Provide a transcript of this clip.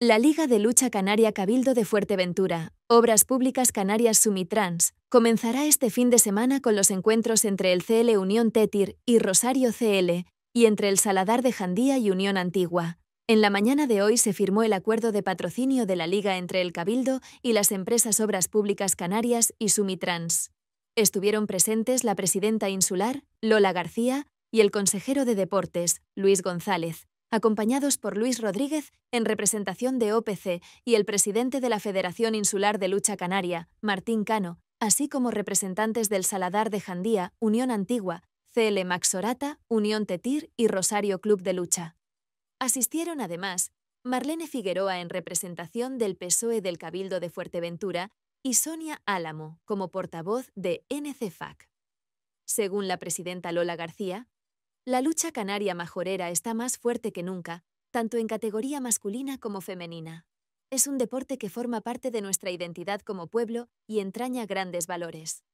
La Liga de Lucha Canaria Cabildo de Fuerteventura, Obras Públicas Canarias Sumitrans, comenzará este fin de semana con los encuentros entre el CL Unión Tétir y Rosario CL, y entre el Saladar de Jandía y Unión Antigua. En la mañana de hoy se firmó el acuerdo de patrocinio de la Liga entre el Cabildo y las empresas Obras Públicas Canarias y Sumitrans. Estuvieron presentes la presidenta insular, Lola García, y el consejero de Deportes, Luis González, acompañados por Luis Rodríguez en representación de OPC y el presidente de la Federación Insular de Lucha Canaria, Martín Cano, así como representantes del Saladar de Jandía, Unión Antigua, CL Maxorata, Unión Tetir y Rosario Club de Lucha. Asistieron además Marlene Figueroa en representación del PSOE del Cabildo de Fuerteventura y Sonia Álamo como portavoz de NCFAC. Según la presidenta Lola García, la lucha canaria majorera está más fuerte que nunca, tanto en categoría masculina como femenina. Es un deporte que forma parte de nuestra identidad como pueblo y entraña grandes valores.